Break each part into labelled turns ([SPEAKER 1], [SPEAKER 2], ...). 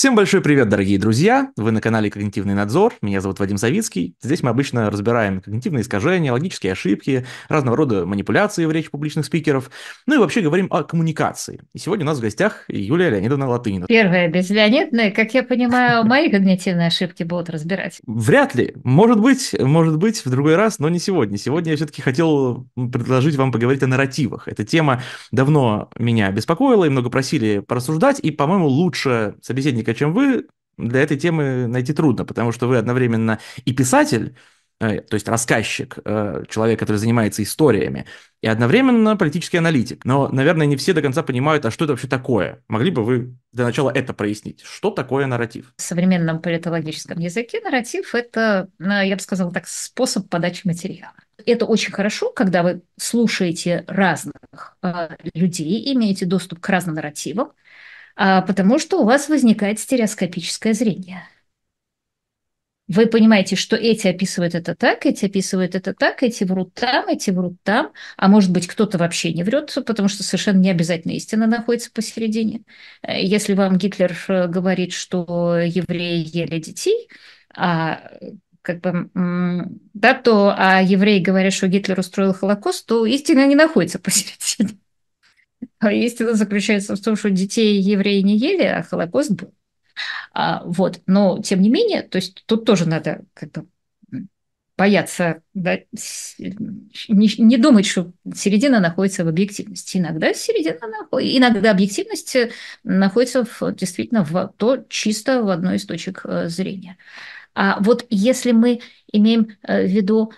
[SPEAKER 1] Всем большой привет, дорогие друзья! Вы на канале «Когнитивный надзор». Меня зовут Вадим Савицкий. Здесь мы обычно разбираем когнитивные искажения, логические ошибки, разного рода манипуляции в речи публичных спикеров. Ну и вообще говорим о коммуникации. И сегодня у нас в гостях Юлия Леонидовна Латынина.
[SPEAKER 2] Первая без Леонидны, как я понимаю, мои когнитивные ошибки будут разбирать.
[SPEAKER 1] Вряд ли. Может быть, может быть, в другой раз, но не сегодня. Сегодня я все-таки хотел предложить вам поговорить о нарративах. Эта тема давно меня беспокоила и много просили порассуждать, и, по-моему, лучше собеседник художника, чем вы, для этой темы найти трудно, потому что вы одновременно и писатель, э, то есть рассказчик, э, человек, который занимается историями, и одновременно политический аналитик. Но, наверное, не все до конца понимают, а что это вообще такое. Могли бы вы для начала это прояснить? Что такое нарратив?
[SPEAKER 2] В современном политологическом языке нарратив – это, э, я бы сказала так, способ подачи материала. Это очень хорошо, когда вы слушаете разных людей, имеете доступ к разным нарративам, а потому что у вас возникает стереоскопическое зрение. Вы понимаете, что эти описывают это так, эти описывают это так, эти врут там, эти врут там, а может быть кто-то вообще не врет, потому что совершенно не обязательно истина находится посередине. Э, если вам Гитлер э, говорит, что евреи ели детей, а как бы, да, то а евреи говорят, что Гитлер устроил Холокост, то истина не находится посередине. А истина заключается в том, что детей евреи не ели, а Холокост был. А, вот. Но, тем не менее, то есть тут тоже надо как бы бояться, да, не, не думать, что середина находится в объективности. Иногда середина находится, иногда объективность э, находится в, действительно в то чисто в одной из точек э, зрения. А вот если мы имеем э, в виду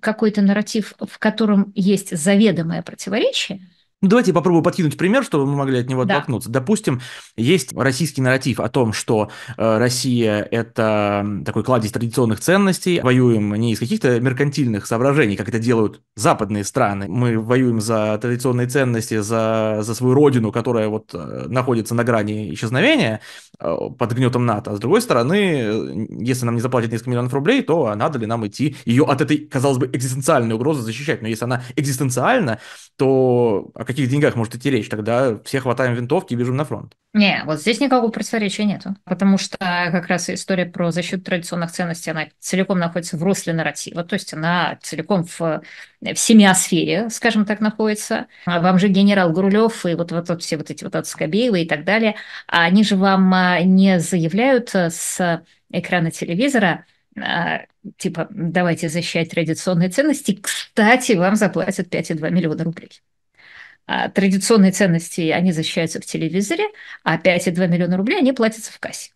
[SPEAKER 2] какой-то нарратив, в котором есть заведомое противоречие,
[SPEAKER 1] Давайте попробую подкинуть пример, чтобы мы могли от него да. Допустим, есть российский нарратив о том, что э, Россия – это такой кладезь традиционных ценностей, воюем не из каких-то меркантильных соображений, как это делают западные страны. Мы воюем за традиционные ценности, за, за свою родину, которая вот э, находится на грани исчезновения э, под гнетом НАТО. А с другой стороны, если нам не заплатят несколько миллионов рублей, то а надо ли нам идти ее от этой, казалось бы, экзистенциальной угрозы защищать? Но если она экзистенциальна, то каких деньгах может идти речь? Тогда все хватаем винтовки и бежим на фронт.
[SPEAKER 2] Не, вот здесь никакого противоречия нету, потому что как раз история про защиту традиционных ценностей, она целиком находится в русле нарратива, то есть она целиком в, в семиосфере, скажем так, находится. А вам же генерал Гурулев и вот, вот, вот все вот эти вот Скобеева и так далее, они же вам а, не заявляют а, с экрана телевизора, а, типа, давайте защищать традиционные ценности, кстати, вам заплатят 5,2 миллиона рублей. А, традиционные ценности, они защищаются в телевизоре, а 5,2 миллиона рублей, они платятся в кассе.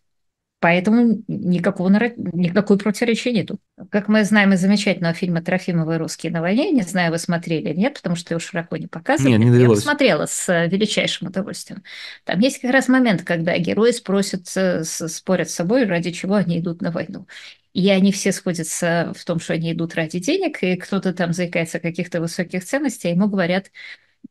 [SPEAKER 2] Поэтому никакого, никакой противоречия нету. Как мы знаем из замечательного фильма Трофимовой «Русские на войне», не знаю, вы смотрели или нет, потому что его широко не показывали. Нет, не довелось. Я его смотрела с э, величайшим удовольствием. Там есть как раз момент, когда герои спросят, э, спорят с собой, ради чего они идут на войну. И они все сходятся в том, что они идут ради денег, и кто-то там заикается о каких-то высоких ценностях, ему говорят –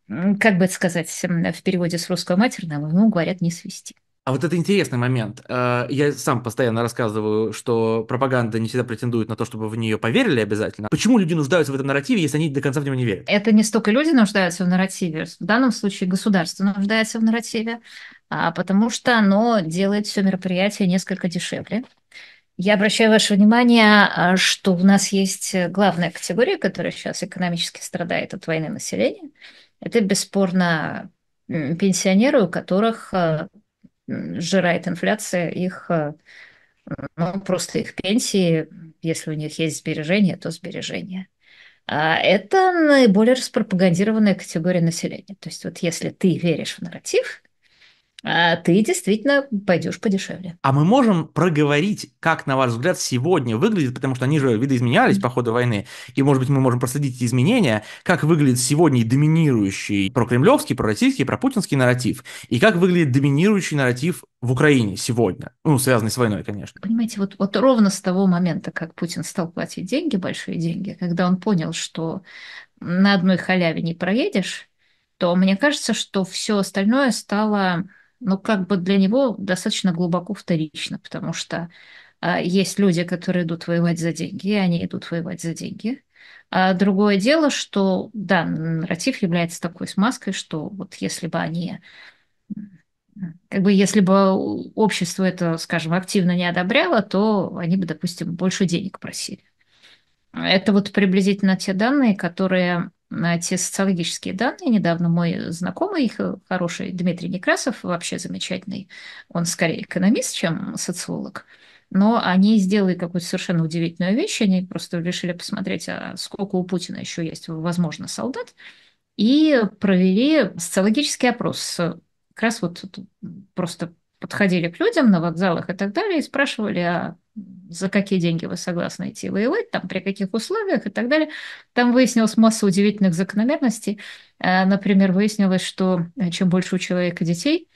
[SPEAKER 2] как бы это сказать эм, в переводе с русского матерного, ему говорят не свести.
[SPEAKER 1] А вот это интересный момент. Э, я сам постоянно рассказываю, что пропаганда не всегда претендует на то, чтобы в нее поверили обязательно. Почему люди нуждаются в этом нарративе, если они до конца в него не верят?
[SPEAKER 2] Это не столько люди нуждаются в нарративе. В данном случае государство нуждается в нарративе, а потому что оно делает все мероприятие несколько дешевле. Я обращаю ваше внимание, а, что у нас есть э, главная категория, которая сейчас экономически страдает от войны населения – это бесспорно пенсионеры, у которых э, сжирает инфляция их, э, ну, просто их пенсии, если у них есть сбережения, то сбережения. А Это наиболее распропагандированная категория населения. То есть вот если ты веришь в нарратив, а ты действительно пойдешь подешевле.
[SPEAKER 1] А мы можем проговорить, как, на ваш взгляд, сегодня выглядит, потому что они же видоизменялись по ходу войны, и, может быть, мы можем проследить эти изменения, как выглядит сегодня доминирующий прокремлевский, пророссийский, пропутинский нарратив, и как выглядит доминирующий нарратив в Украине сегодня, ну, связанный с войной, конечно.
[SPEAKER 2] Понимаете, вот, вот ровно с того момента, как Путин стал платить деньги, большие деньги, когда он понял, что на одной халяве не проедешь, то мне кажется, что все остальное стало ну как бы для него достаточно глубоко вторично, потому что а, есть люди, которые идут воевать за деньги, и они идут воевать за деньги. А другое дело, что, да, нарратив является такой смазкой, что вот если бы они как бы если бы общество это, скажем, активно не одобряло, то они бы, допустим, больше денег просили. Это вот приблизительно те данные, которые на те социологические данные. Недавно мой знакомый, хороший Дмитрий Некрасов, вообще замечательный, он скорее экономист, чем социолог, но они сделали какую-то совершенно удивительную вещь, они просто решили посмотреть, а сколько у Путина еще есть, возможно, солдат, и провели социологический опрос. Как раз вот просто подходили к людям на вокзалах и так далее и спрашивали, а за какие деньги вы согласны идти воевать, там, при каких условиях и так далее. Там выяснилась масса удивительных закономерностей. Э, например, выяснилось, что э, чем больше у человека детей,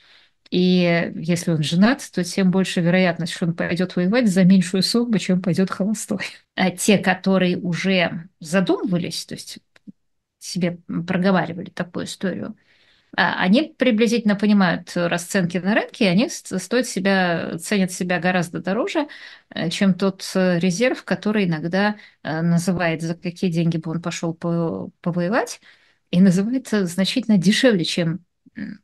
[SPEAKER 2] и если он женат, то тем больше вероятность, что он пойдет воевать за меньшую сумму, чем пойдет холостой. А те, которые уже задумывались, то есть себе проговаривали такую историю, а, они приблизительно понимают расценки на рынке, и они стоят себя, ценят себя гораздо дороже, э, чем тот э, резерв, который иногда э, называет, за какие деньги бы он пошел повоевать, и называется значительно дешевле, чем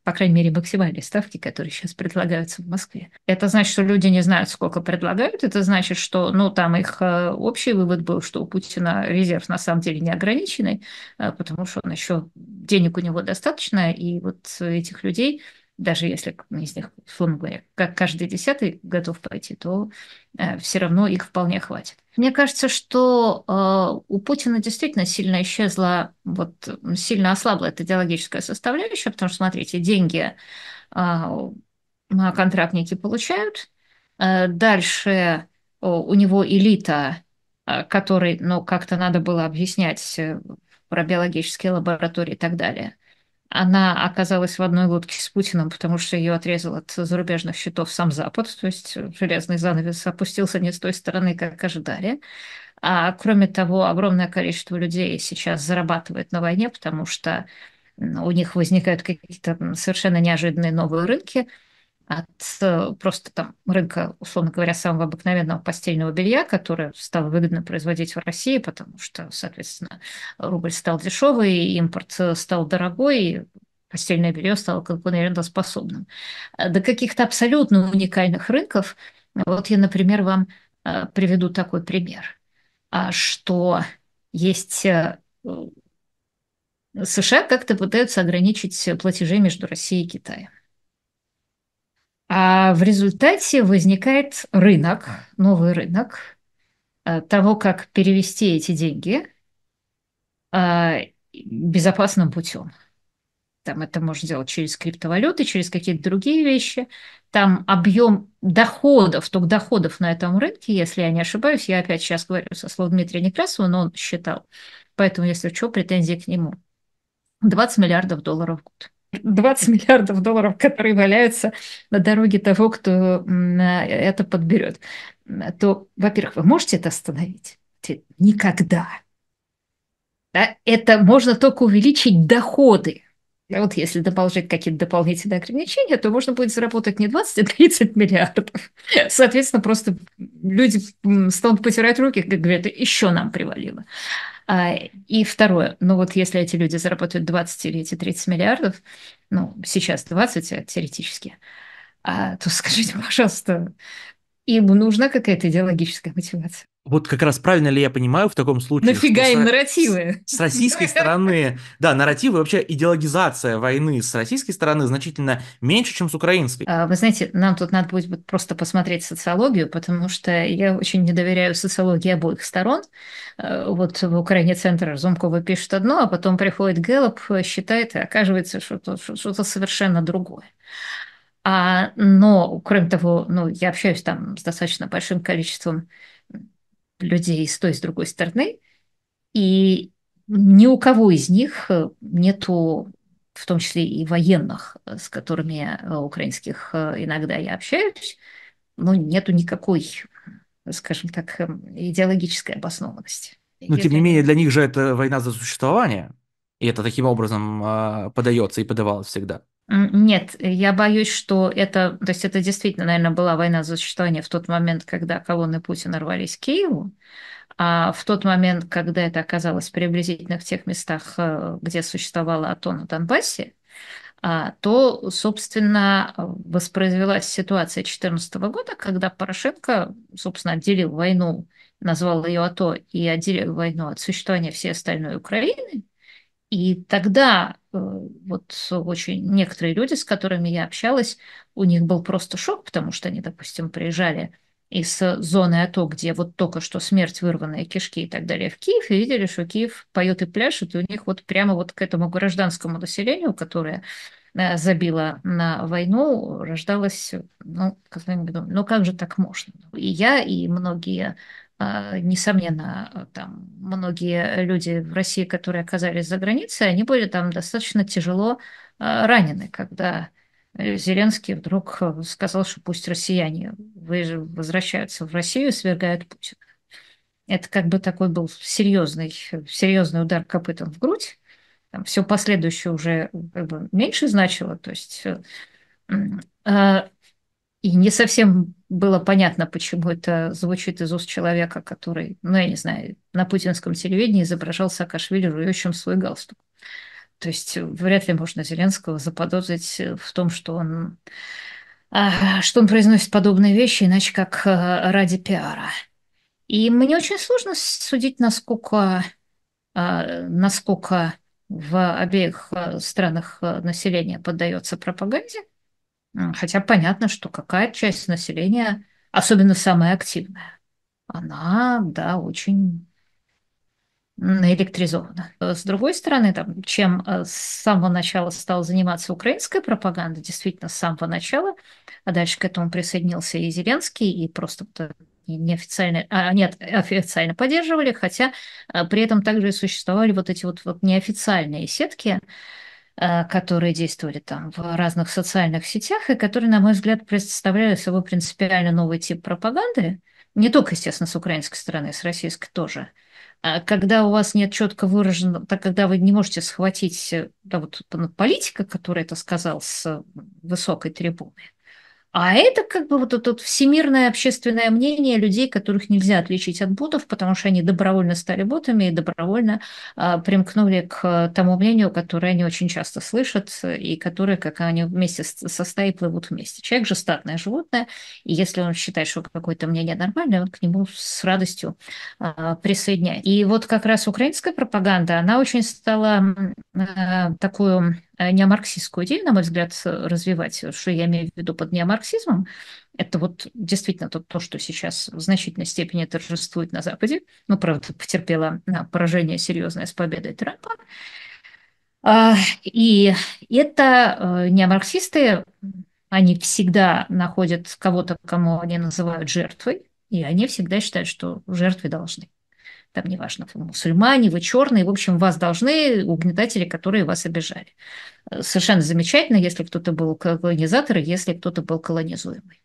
[SPEAKER 2] по крайней мере, максимальные ставки, которые сейчас предлагаются в Москве. Это значит, что люди не знают, сколько предлагают. Это значит, что, ну, там их э, общий вывод был, что у Путина резерв на самом деле не ограниченный, э, потому что он еще денег у него достаточно, и вот этих людей даже если из них, ну, условно говоря, как каждый десятый готов пойти, то э, все равно их вполне хватит. Мне кажется, что э, у Путина действительно сильно исчезла, вот сильно ослабла эта идеологическая составляющая, потому что, смотрите, деньги э, контрактники получают, э, дальше о, э, у него элита, э, которой, ну, как-то надо было объяснять э, про биологические лаборатории и так далее – она оказалась в одной лодке с Путиным, потому что ее отрезал от зарубежных счетов сам Запад, то есть железный занавес опустился не с той стороны, как ожидали. А кроме того, огромное количество людей сейчас зарабатывает на войне, потому что у них возникают какие-то совершенно неожиданные новые рынки – от э, просто там рынка, условно говоря, самого обыкновенного постельного белья, которое стало выгодно производить в России, потому что, соответственно, рубль стал дешевый, импорт э, стал дорогой, постельное белье стало конкурентоспособным. Э, до каких-то абсолютно уникальных рынков, вот я, например, вам приведу такой пример, а что есть США как-то пытаются ограничить платежи между Россией и Китаем. А в результате возникает рынок, новый рынок э, того, как перевести эти деньги э, безопасным путем. Там это можно делать через криптовалюты, через какие-то другие вещи. Там объем доходов, только доходов на этом рынке, если я не ошибаюсь, я опять сейчас говорю со слов Дмитрия Некрасова, но он считал. Поэтому, если что, претензии к нему. 20 миллиардов долларов в год. 20 миллиардов долларов, которые валяются на дороге того, кто это подберет, то, во-первых, вы можете это остановить? Никогда. Да? Это можно только увеличить доходы. Вот если дополнить какие-то дополнительные ограничения, то можно будет заработать не 20, а 30 миллиардов. Соответственно, просто люди станут потирать руки, как говорят, еще нам привалило. А, и второе, ну вот если эти люди заработают 20 или эти 30 миллиардов, ну сейчас 20 а теоретически, а, то скажите, пожалуйста, им нужна какая-то идеологическая мотивация.
[SPEAKER 1] Вот как раз правильно ли я понимаю в таком случае? Нафига им с, нарративы? С, российской стороны, да, нарративы, вообще идеологизация войны с российской стороны значительно меньше, чем с украинской.
[SPEAKER 2] А, вы знаете, нам тут надо будет просто посмотреть социологию, потому что я очень не доверяю социологии обоих сторон. А, вот в Украине Центр Разумкова пишет одно, а потом приходит Гэллоп, э, считает, и оказывается, что-то что совершенно другое. А, но, кроме того, ну, я общаюсь там с достаточно большим количеством людей с той и с другой стороны, и ни у кого из них э, нету в том числе и военных, э, с которыми э, украинских иногда я общаюсь, но нету никакой, скажем так, эм, идеологической обоснованности. Но, ну, тем не
[SPEAKER 1] менее, для них же это война за существование, и это таким образом а, подается и подавалось всегда.
[SPEAKER 2] Нет, я боюсь, что это, то есть это действительно, наверное, была война за существование в тот момент, когда колонны Путина рвались к Киеву, а в тот момент, когда это оказалось приблизительно в тех местах, э, где существовала АТО на Донбассе, а, то, собственно, воспроизвелась ситуация 2014 года, когда Порошенко, собственно, отделил войну, назвал ее АТО и отделил войну от существования всей остальной Украины – и тогда э, вот очень некоторые люди, с которыми я общалась, у них был просто шок, потому что они, допустим, приезжали из зоны АТО, где вот только что смерть, вырванные кишки и так далее, в Киев, и видели, что Киев поет и пляшет, и у них вот прямо вот к этому гражданскому населению, которое э, забила на войну, рождалась, ну, как я думаю, ну как же так можно? И я, и многие а, несомненно, а, там многие люди в России, которые оказались за границей, они были там достаточно тяжело а, ранены, когда э, Зеленский вдруг э, сказал, что пусть россияне возвращаются в Россию и свергают Путина. Это как бы такой был серьезный, серьезный удар копытом в грудь. Там все последующее уже э, как бы меньше значило. То есть и не совсем было понятно, почему это звучит из уст человека, который, ну, я не знаю, на путинском телевидении изображал Саакашвили рвющим свой галстук. То есть вряд ли можно Зеленского заподозрить в том, что он, а, что он произносит подобные вещи, иначе как а, ради пиара. И мне очень сложно судить, насколько, а, насколько в обеих странах население поддается пропаганде – Хотя понятно, что какая часть населения, особенно самая активная, она, да, очень наэлектризована. С другой стороны, там, чем э, с самого начала стала заниматься украинская пропаганда, действительно, с самого начала, а дальше к этому присоединился и Зеленский, и просто неофициально, а, а нет, официально поддерживали, хотя э, при этом также и существовали вот эти вот, вот неофициальные сетки, Э, которые действовали там в разных социальных сетях и которые, на мой взгляд, представляли собой принципиально новый тип пропаганды, не только, естественно, с украинской стороны, с российской тоже. А когда у вас нет четко выражен, так когда вы не можете схватить э, да, вот, политика, который это сказал с высокой трибуны, а это как бы вот это вот всемирное общественное мнение людей, которых нельзя отличить от ботов, потому что они добровольно стали ботами и добровольно а, примкнули к тому мнению, которое они очень часто слышат и которое, как они вместе со стаей плывут вместе. Человек же статное животное, и если он считает, что какое-то мнение нормальное, он к нему с радостью а, присоединяет. И вот как раз украинская пропаганда, она очень стала а, такую Э, неомарксистскую идею, на мой взгляд, развивать. Что я имею в виду под неомарксизмом? Это вот действительно то, то, что сейчас в значительной степени торжествует на Западе. Ну, правда, потерпела поражение серьезное с победой Трампа. А, и это э, неомарксисты, они всегда находят кого-то, кому они называют жертвой, и они всегда считают, что жертвы должны там неважно, вы мусульмане, вы черные, в общем, вас должны угнетатели, которые вас обижали. Э, совершенно замечательно, если кто-то был колонизатор, если кто-то был колонизуемый.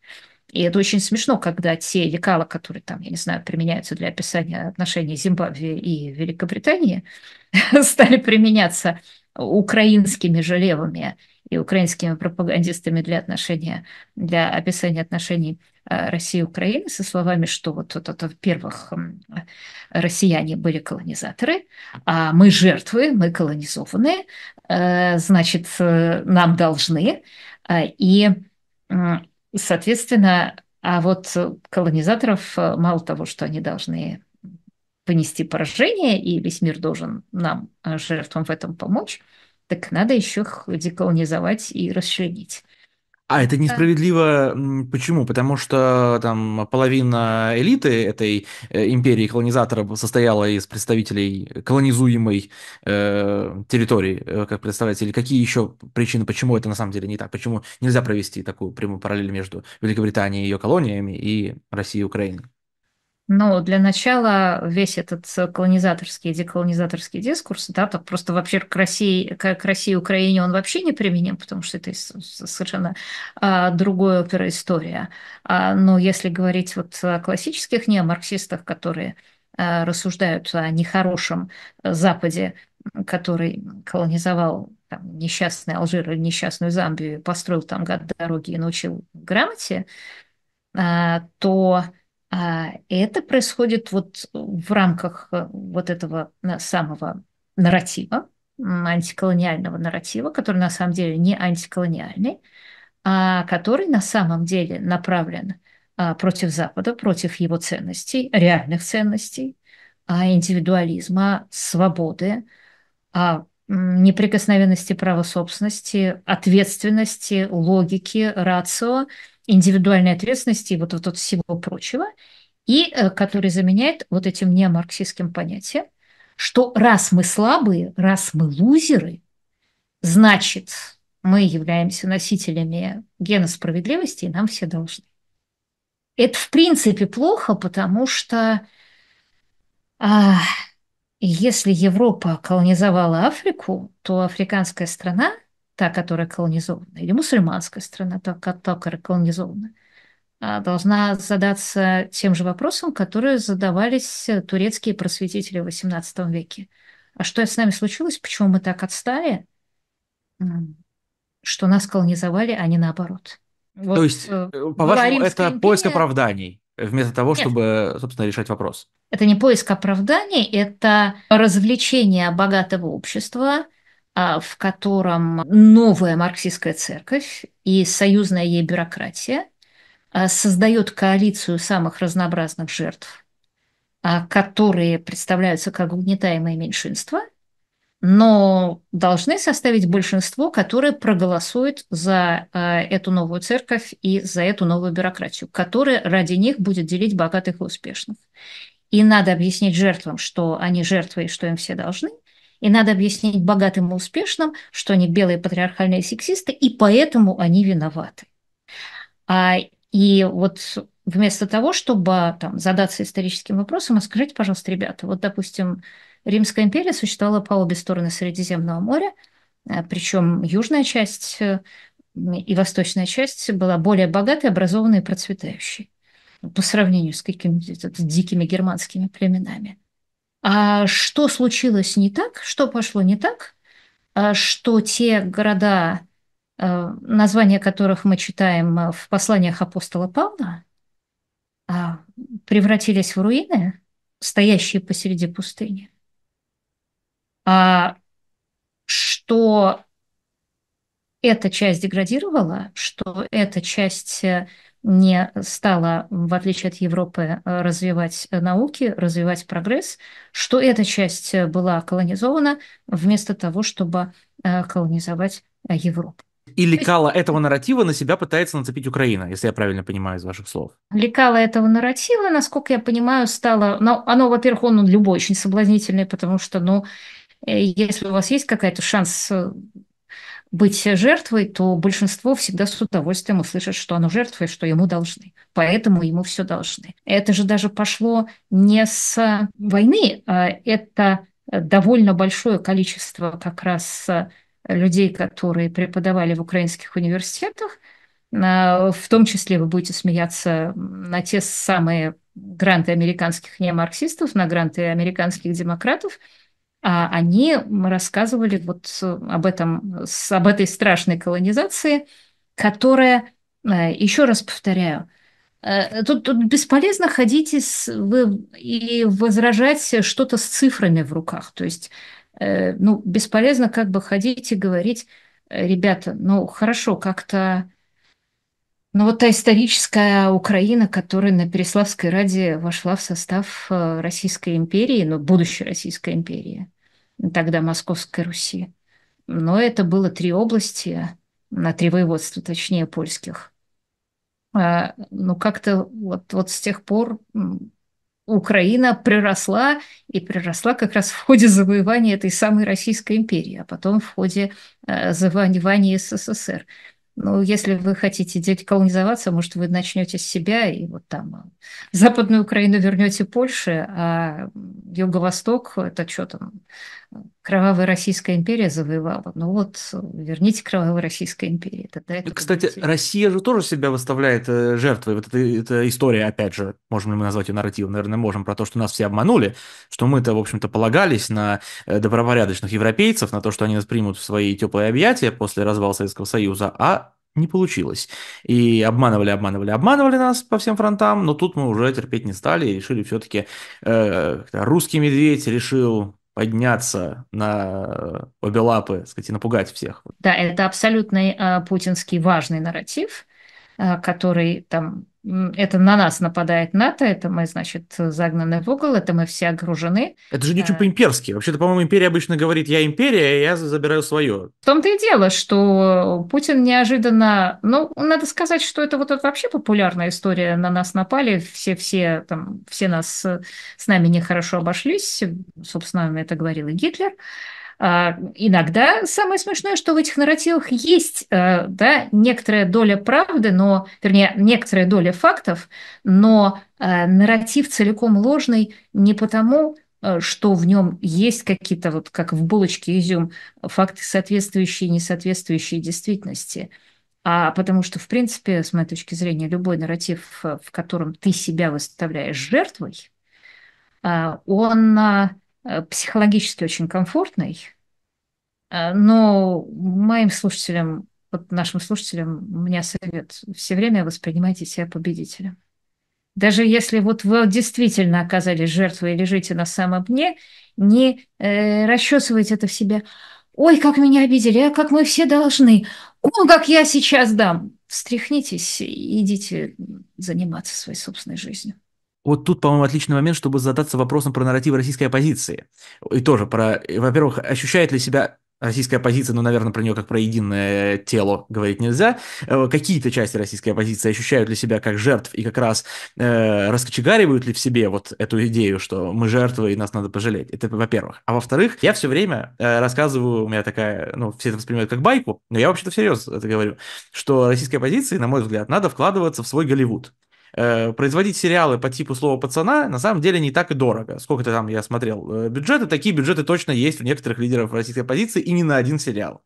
[SPEAKER 2] И это очень смешно, когда те лекала, которые там, я не знаю, применяются для описания отношений Зимбабве и Великобритании, стали применяться украинскими же и украинскими пропагандистами для отношения, для описания отношений Э, России и Украины со словами, что вот, это вот во-первых, россияне были колонизаторы, а мы жертвы, мы колонизованные, э, значит, э, нам должны. И, соответственно, а вот колонизаторов мало того, что они должны понести поражение, и весь мир должен нам, жертвам, в этом помочь, так надо еще их деколонизовать и расчленить.
[SPEAKER 1] А это несправедливо почему? Потому что там половина элиты этой э, империи колонизаторов состояла из представителей колонизуемой э, территории, э, как представители. Какие еще причины, почему это на самом деле не так? Почему нельзя провести такую прямую параллель между Великобританией и ее колониями и Россией и Украиной?
[SPEAKER 2] Но для начала весь этот колонизаторский и деколонизаторский дискурс, да, так просто вообще к России, к России и Украине он вообще не применим, потому что это совершенно а, другая опера история. А, но если говорить вот о классических неомарксистах, которые а, рассуждают о нехорошем Западе, который колонизовал там, несчастный Алжир или несчастную Замбию, построил там гад дороги и научил грамоте, а, то а это происходит вот в рамках э, вот этого э, самого
[SPEAKER 1] нарратива,
[SPEAKER 2] антиколониального нарратива, который на самом деле не антиколониальный, а который на самом деле направлен а, против Запада, против его ценностей, реальных ценностей, а индивидуализма, свободы, неприкосновенности права собственности, ответственности, логики, рацио индивидуальной ответственности и вот, вот, вот всего прочего, и э, который заменяет вот этим неомарксистским понятием, что раз мы слабые, раз мы лузеры, значит, мы являемся носителями гена справедливости, и нам все должны. Это, в принципе, плохо, потому что а, если Европа колонизовала Африку, то африканская страна – та, которая колонизована, или мусульманская страна, та, которая колонизована, а, должна задаться тем же вопросом, которые задавались э, турецкие просветители в XVIII веке. А что с нами случилось? Почему мы так отстали, что нас колонизовали, а не наоборот?
[SPEAKER 1] Вот, То есть, э, э, по-вашему, это империя... поиск оправданий? вместо того, Нет. чтобы, собственно, решать вопрос.
[SPEAKER 2] Это не поиск оправданий, это развлечение богатого общества – а, в котором новая марксистская церковь и союзная ей бюрократия а, создает коалицию самых разнообразных жертв, а, которые представляются как угнетаемые меньшинства, но должны составить большинство, которое проголосует за эту новую церковь и за эту новую бюрократию, которая ради них будет делить богатых и успешных. И надо объяснить жертвам, что они жертвы и что им все должны – и надо объяснить богатым и успешным, что они белые патриархальные сексисты, и поэтому они виноваты. А, и вот вместо того, чтобы там, задаться историческим вопросом, а скажите, пожалуйста, ребята, вот, допустим, Римская империя существовала по обе стороны Средиземного моря, э, причем южная часть э, и восточная часть была более богатой, образованной и процветающей по сравнению с какими-то дикими германскими племенами. А что случилось не так, что пошло не так, а что те города, э, названия которых мы читаем э, в посланиях апостола Павла, а, превратились в руины, стоящие посреди пустыни. А что эта часть деградировала, что эта часть э, не стала, в отличие от Европы, э, развивать э, науки, развивать прогресс, что эта часть э, была колонизована вместо того, чтобы колонизовать Европу. И лекала
[SPEAKER 1] этого нарратива на себя пытается нацепить Украина, если я правильно понимаю из ваших слов.
[SPEAKER 2] Лекала этого нарратива, насколько я понимаю, стало... но ну, оно, во-первых, он любой очень соблазнительный, потому что, ну, если у вас есть какая то шанс быть жертвой, то большинство всегда с удовольствием услышит, что оно жертва и что ему должны. Поэтому ему все должны. Это же даже пошло не с войны, а это довольно большое количество как раз э, людей, которые преподавали в украинских университетах, э, в том числе вы будете смеяться на те самые гранты американских не марксистов, на гранты американских демократов – а они рассказывали вот э, об, этом, об этой страшной колонизации, которая, э, еще раз повторяю, э, Тут, тут бесполезно ходить и, и возражать что-то с цифрами в руках. То есть, ну, бесполезно как бы ходить и говорить, ребята, ну, хорошо, как-то ну вот та историческая Украина, которая на Переславской Раде вошла в состав э, Российской империи, ну, будущей Российской империи, тогда Московской Руси. Но это было три области, на три воеводства, точнее, польских. А, ну, как-то вот, вот с тех пор Украина приросла и приросла как раз в ходе завоевания этой самой Российской империи, а потом в ходе э, завоевания СССР. Ну, если вы хотите деколонизоваться, может, вы начнете с себя и вот там э, Западную Украину вернете Польше, а Юго-Восток – это что там, кровавая Российская империя завоевала. Ну вот, верните кровавую Российскую империю. Тогда это ну,
[SPEAKER 1] Кстати, победитель. Россия же тоже себя выставляет э, жертвой. Вот эта, эта история, опять же, можем ли мы назвать ее нарративом? Наверное, можем, про то, что нас все обманули, что мы-то, в общем-то, полагались на э, добропорядочных европейцев, на то, что они нас примут в свои теплые объятия после развала Советского Союза, а не получилось. И обманывали, обманывали, обманывали нас по всем фронтам, но тут мы уже терпеть не стали и решили все-таки, э, русский медведь решил подняться на э, обе лапы, сказать, и напугать всех.
[SPEAKER 2] Да, это абсолютно э, путинский важный нарратив, э, который там это на нас нападает НАТО, это мы, значит, загнаны в угол, это мы все огружены.
[SPEAKER 1] Это же не YouTube э. имперский. Вообще-то, по-моему, империя обычно говорит, я империя, я забираю свое.
[SPEAKER 2] В том-то и дело, что Путин неожиданно... Ну, надо сказать, что это вот вообще популярная история. На нас напали, все-все там, все нас с нами нехорошо обошлись. Собственно, это говорил и Гитлер. А, иногда самое смешное, что в этих нарративах есть э, да, некоторая доля правды, но, вернее, некоторая доля фактов, но э, нарратив целиком ложный не потому, э, что в нем есть какие-то, вот как в булочке изюм, факты, соответствующие и несоответствующие действительности. А потому что, в принципе, с моей точки зрения, любой нарратив, в котором ты себя выставляешь жертвой, он а, Э, психологически очень комфортной, э, но моим слушателям, вот нашим слушателям, у меня совет. Все время воспринимайте себя победителем. Даже если вот вы действительно оказались жертвой и лежите на самом дне, не э, расчесывайте это в себе. Ой, как меня обидели, а как мы все должны. О, как я сейчас дам. Встряхнитесь и идите заниматься своей собственной жизнью.
[SPEAKER 1] Вот тут, по-моему, отличный момент, чтобы задаться вопросом про нарратив российской оппозиции. И тоже про, во-первых, ощущает ли себя российская оппозиция, ну, наверное, про нее как про единое тело говорить нельзя. Э, какие-то части российской оппозиции ощущают ли себя как жертв и как раз э, раскочегаривают ли в себе вот эту идею, что мы жертвы и нас надо пожалеть. Это во-первых. А во-вторых, я все время э, рассказываю, у меня такая, ну, все это воспринимают как байку, но я вообще-то всерьез это говорю, что российской оппозиции, на мой взгляд, надо вкладываться в свой Голливуд. Э, производить сериалы по типу слова пацана на самом деле не так и дорого. Сколько-то там я смотрел э, бюджеты, такие бюджеты точно есть у некоторых лидеров российской оппозиции и не на один сериал.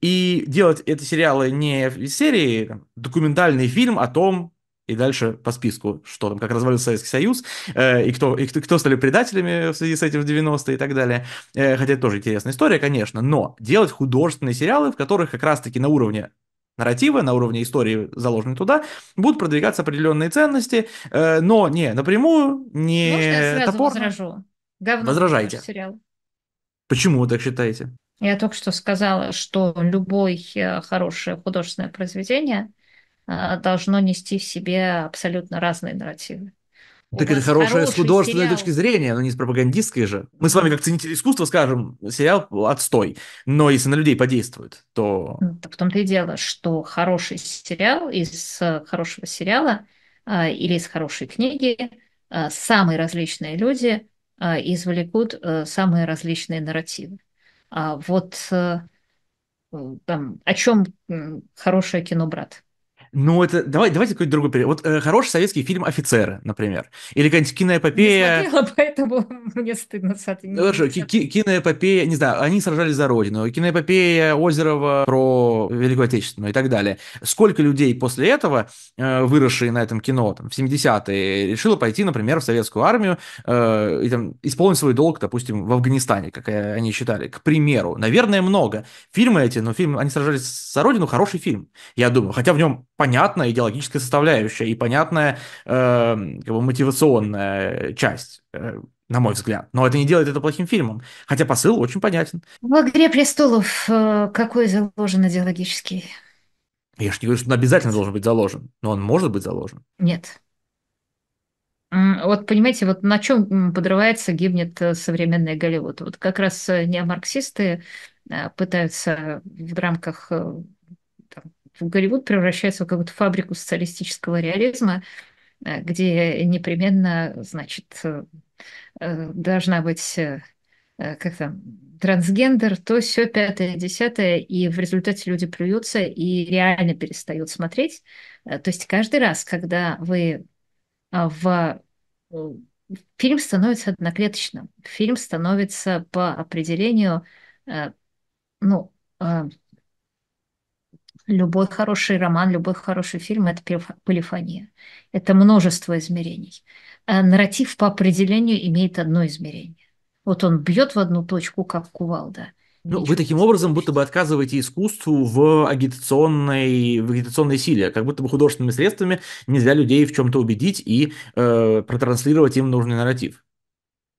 [SPEAKER 1] И делать эти сериалы не в серии там, документальный фильм о том, и дальше по списку, что там, как развалился Советский Союз, э, и, кто, и кто, кто стали предателями в связи с этим в 90-е и так далее. Э, хотя это тоже интересная история, конечно, но делать художественные сериалы, в которых как раз-таки на уровне Нарративы на уровне истории заложены туда, будут продвигаться определенные ценности, э, но не напрямую, не Можно ну я сразу топорно.
[SPEAKER 2] возражу? Говно Возражайте. Сериал.
[SPEAKER 1] Почему вы так считаете?
[SPEAKER 2] Я только что сказала, что любое э, хорошее художественное произведение э, должно нести в себе абсолютно разные нарративы так это хорошее с художественной сериал. точки
[SPEAKER 1] зрения, но не с пропагандистской же. Мы с вами, как ценители искусства, скажем, сериал отстой. Но если на людей подействует, то... Ну,
[SPEAKER 2] так в том-то и дело, что хороший сериал из э, хорошего сериала э, или из хорошей книги э, самые различные люди извлекут самые различные нарративы. А вот там, о чем хорошее кино «Брат»?
[SPEAKER 1] Ну, это... Давай, давайте какой-то другой пример. Вот э, хороший советский фильм «Офицеры», например. Или какая-нибудь киноэпопея... Не
[SPEAKER 2] смотрела, поэтому мне стыдно. Кстати, не Хорошо, ки-
[SPEAKER 1] ки- киноэпопея... Не знаю, они сражались за Родину. Киноэпопея Озерова про Великую Отечественную и так далее. Сколько людей после этого, э, выросшие на этом кино там, в 70-е, решило пойти, например, в советскую армию э, и там, исполнить свой долг, допустим, в Афганистане, как они считали, к примеру. Наверное, много. Фильмы эти, но фильм «Они сражались за Родину» хороший фильм, я думаю. Хотя в нем понятная идеологическая составляющая и понятная э, как бы мотивационная часть э, на мой взгляд. Но это не делает это плохим фильмом. Хотя посыл очень понятен.
[SPEAKER 2] В «Игре престолов» э, какой заложен идеологический?
[SPEAKER 1] Я же не говорю, что он обязательно должен быть заложен, но он может быть заложен.
[SPEAKER 2] Нет. Вот понимаете, вот на чем подрывается, гибнет э, современный Голливуд. Вот как раз неомарксисты пытаются в рамках Голливуд превращается в какую-то фабрику социалистического реализма, э, где непременно, значит, э, э, должна быть как там, трансгендер, то все пятое, десятое, и в результате люди плюются и реально перестают смотреть. То есть каждый раз, когда вы а, в фильм становится одноклеточным, фильм становится по определению, ну, любой хороший роман, любой хороший фильм – это полифония. Это множество измерений. А нарратив по определению имеет одно измерение. Вот он бьет в одну точку, как кувалда.
[SPEAKER 1] Ну, вы таким образом будто бы отказываете искусству в агитационной, в агитационной силе, как будто бы художественными средствами нельзя людей в чем-то убедить и э, протранслировать им нужный нарратив.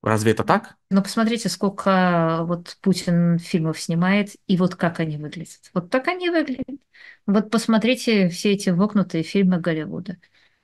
[SPEAKER 1] Разве это так?
[SPEAKER 2] Ну, посмотрите, сколько э, вот Путин фильмов снимает, и вот как они выглядят. Вот так они выглядят. Вот посмотрите все эти вогнутые фильмы Голливуда.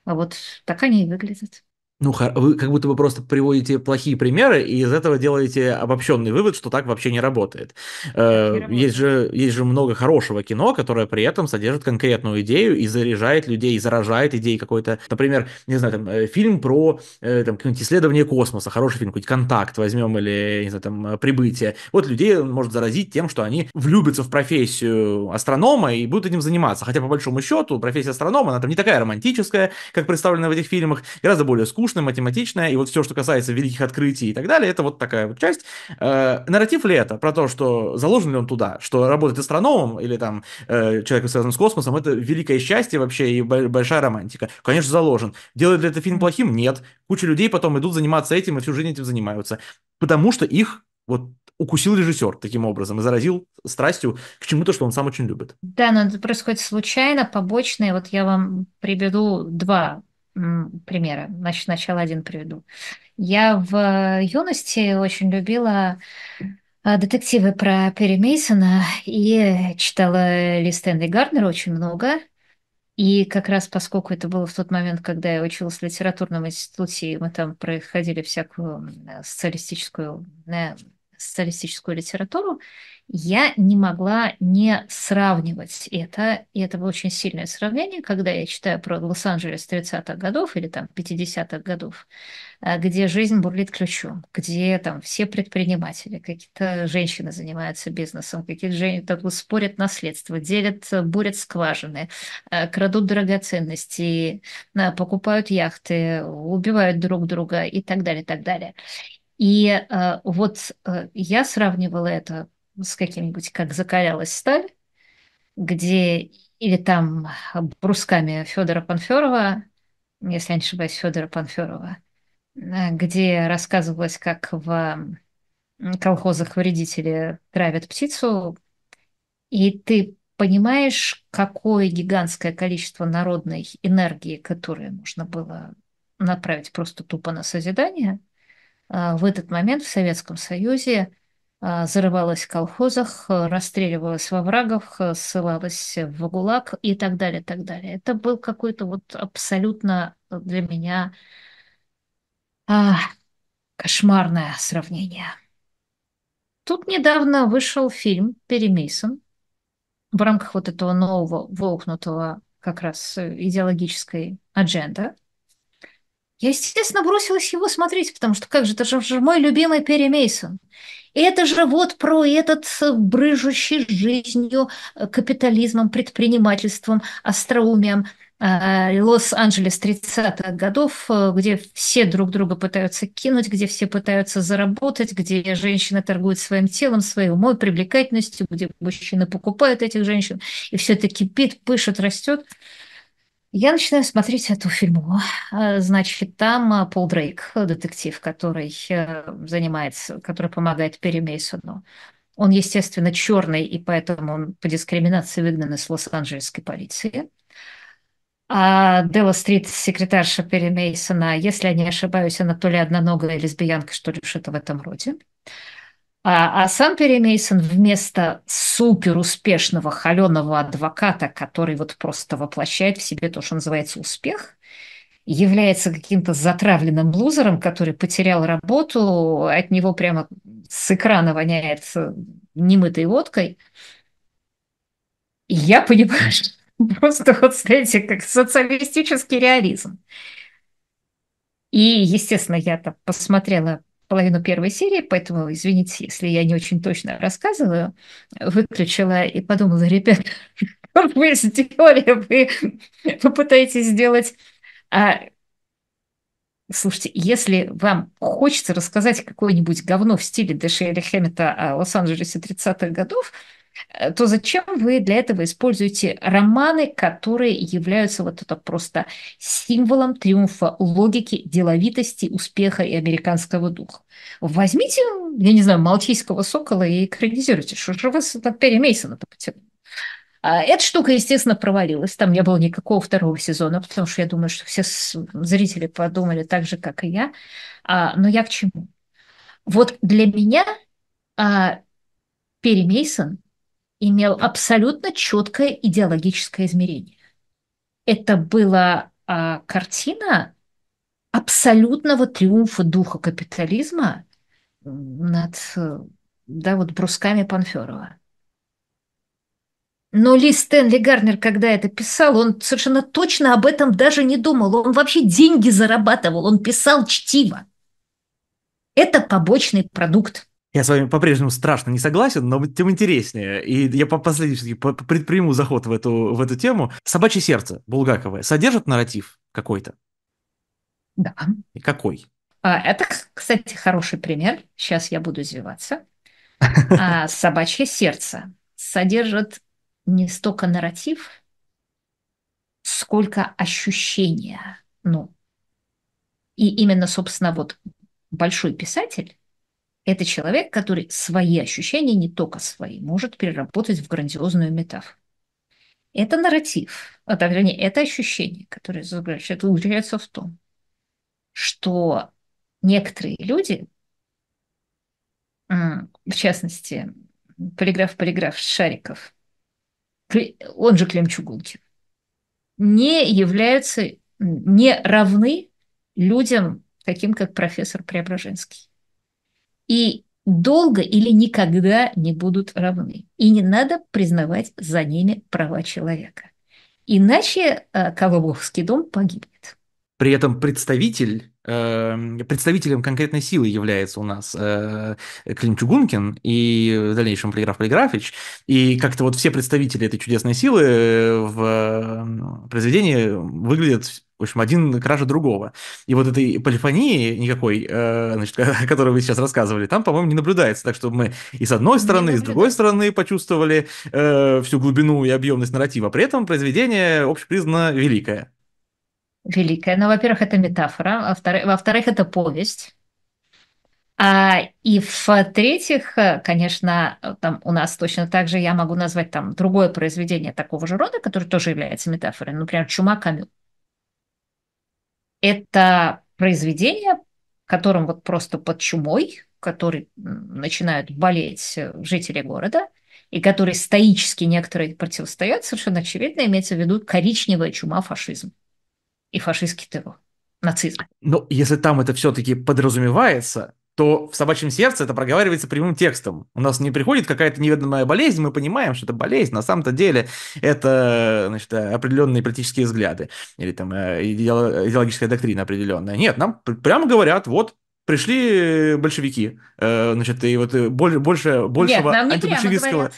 [SPEAKER 2] А вот так они и выглядят.
[SPEAKER 1] Ну, вы как будто бы просто приводите плохие примеры и из этого делаете обобщенный вывод, что так вообще не работает. Не э, работает. Есть, же, есть же много хорошего кино, которое при этом содержит конкретную идею и заряжает людей, и заражает идеей какой-то. Например, не знаю, там, э, фильм про э, там, какое-нибудь исследование космоса, хороший фильм, какой-нибудь «Контакт» возьмем или, не знаю, там, «Прибытие». Вот людей может заразить тем, что они влюбятся в профессию астронома и будут этим заниматься. Хотя, по большому счету, профессия астронома, она там не такая романтическая, как представлена в этих фильмах, гораздо более скучная, скучная, математичная, и вот все, что касается великих открытий и так далее, это вот такая вот часть. Э, нарратив ли это про то, что заложен ли он туда, что работать астрономом или там э, человеком, связанным с космосом, это великое счастье вообще и большая романтика. Конечно, заложен. Делает ли это фильм плохим? Нет. Куча людей потом идут заниматься этим и всю жизнь этим занимаются. Потому что их вот укусил режиссер таким образом и заразил страстью к чему-то, что он сам очень любит.
[SPEAKER 2] Да, но это происходит случайно, побочное. вот я вам приведу два примеры. Значит, сначала один приведу. Я в э, юности очень любила э, детективы про Перри Мейсона и читала Ли Стэнли Гарднера очень много. И как раз поскольку это было в тот момент, когда я училась в литературном институте, и мы там проходили всякую социалистическую, э, социалистическую литературу, я не могла не сравнивать это. И это было очень сильное сравнение, когда я читаю про Лос-Анджелес 30-х годов или там 50-х годов, э, где жизнь бурлит ключом, где там все предприниматели, какие-то женщины занимаются бизнесом, какие-то женщины так, спорят наследство, делят, э, бурят скважины, э, крадут драгоценности, покупают яхты, убивают друг друга и так далее, и так далее. И э, вот э, я сравнивала это с каким-нибудь, как закалялась сталь, где или там брусками Федора Панферова, если я не ошибаюсь, Федора Панферова, э, где рассказывалось, как в колхозах вредители травят птицу, и ты понимаешь, какое гигантское количество народной энергии, которое можно было направить просто тупо на созидание, э, в этот момент в Советском Союзе – а, зарывалась в колхозах, э, расстреливалась во врагах, э, ссылалась в ГУЛАГ и так далее, так далее. Это был какой-то вот абсолютно для меня а, кошмарное сравнение. Тут недавно вышел фильм «Перемейсон» в рамках вот этого нового, волкнутого как раз э, идеологической адженда – я, естественно, бросилась его смотреть, потому что как же, это же, же мой любимый Перри Мейсон. И это же вот про этот э, брыжущий жизнью, э, капитализмом, предпринимательством, остроумием э, Лос-Анджелес 30-х годов, где все друг друга пытаются кинуть, где все пытаются заработать, где женщины торгуют своим телом, своей умой, привлекательностью, где мужчины покупают этих женщин, и все это кипит, пышет, растет. Я начинаю смотреть эту фильму. А, значит, там а, Пол Дрейк, э, детектив, который э, занимается, который помогает Перри Мейсону. Он, естественно, черный, и поэтому он по дискриминации выгнан из Лос-Анджелесской полиции. А Делла Стрит, секретарша Перри Мейсона, если я не ошибаюсь, она то ли одноногая лесбиянка, что ли, что-то в этом роде. А, а сам Перри Мейсон вместо суперуспешного холеного адвоката, который вот просто воплощает в себе то, что называется успех, является каким-то затравленным лузером, который потерял работу, от него прямо с экрана воняет немытой водкой. И я понимаю, что просто вот, знаете, как социалистический реализм. И, естественно, я там посмотрела половину первой серии, поэтому, извините, если я не очень точно рассказываю, выключила и подумала, ребят, вы сделали, вы, вы пытаетесь сделать... А, слушайте, если вам хочется рассказать какое-нибудь говно в стиле Дэши или Хэммета о Лос-Анджелесе 30-х годов, Э, то зачем вы для этого используете романы, которые являются вот это просто символом триумфа логики, деловитости, успеха и американского духа? Возьмите, я не знаю, «Малтийского сокола» и экранизируйте. Что же вас от Перри Мейсона потянуло? А, эта штука, естественно, провалилась. Там не было никакого второго сезона, потому что я думаю, что все зрители подумали так же, как и я. А, но я к чему? Вот для меня а, Перри Мейсон имел абсолютно четкое идеологическое измерение. Это была а, картина абсолютного триумфа духа капитализма над да, вот брусками Панферова. Но Ли Стэнли Гарнер, когда это писал, он совершенно точно об этом даже не думал. Он вообще деньги зарабатывал, он писал чтиво.
[SPEAKER 1] Это побочный продукт. Я с вами по-прежнему страшно не согласен, но тем интереснее. И я по последний предприму заход в эту, в эту тему. «Собачье сердце» Булгаковое содержит нарратив какой-то? Да. И какой?
[SPEAKER 2] А, это, кстати, хороший пример. Сейчас я буду извиваться. А, «Собачье сердце» содержит не столько нарратив, сколько ощущения. Ну, и именно, собственно, вот большой писатель это человек, который свои ощущения, не только свои, может переработать в грандиозную метафору. Это нарратив, а вернее, это ощущение, которое заключается в том, что некоторые люди, в частности, полиграф-полиграф Шариков, он же Климчугулкин, не являются, не равны людям, таким как профессор Преображенский и долго или никогда не будут равны. И не надо признавать за ними права человека. Иначе э, Колобовский дом погибнет
[SPEAKER 1] при этом представитель, э, представителем конкретной силы является у нас э, Чугункин и в дальнейшем Полиграф Полиграфич, и как-то вот все представители этой чудесной силы э, в произведении выглядят в общем, один кража другого. И вот этой полифонии никакой, э, значит, о вы сейчас рассказывали, там, по-моему, не наблюдается. Так что мы и с одной стороны, и с другой стороны почувствовали э, всю глубину и объемность нарратива. При этом произведение общепризнано великое
[SPEAKER 2] великая. Но, ну, во-первых, это метафора, а во-вторых, это повесть. А, и в-третьих, э, конечно, э, там у нас точно так же я могу назвать там другое произведение такого же рода, которое тоже является метафорой, например, «Чума Камю». Это произведение, которым вот просто под чумой, который начинают болеть э, жители города, и который стоически некоторые противостоят, совершенно очевидно имеется в виду коричневая чума фашизм и фашистский террор, нацизм.
[SPEAKER 1] Но ну, если там это все-таки подразумевается, то в собачьем сердце это проговаривается прямым текстом. У нас не приходит какая-то неведомая болезнь, мы понимаем, что это болезнь, на самом-то деле это значит, определенные политические взгляды или там э, идеологическая доктрина определенная. Нет, нам прямо говорят, вот пришли большевики, э, значит, и вот э, больше, больше большего Нет, не антибольшевистского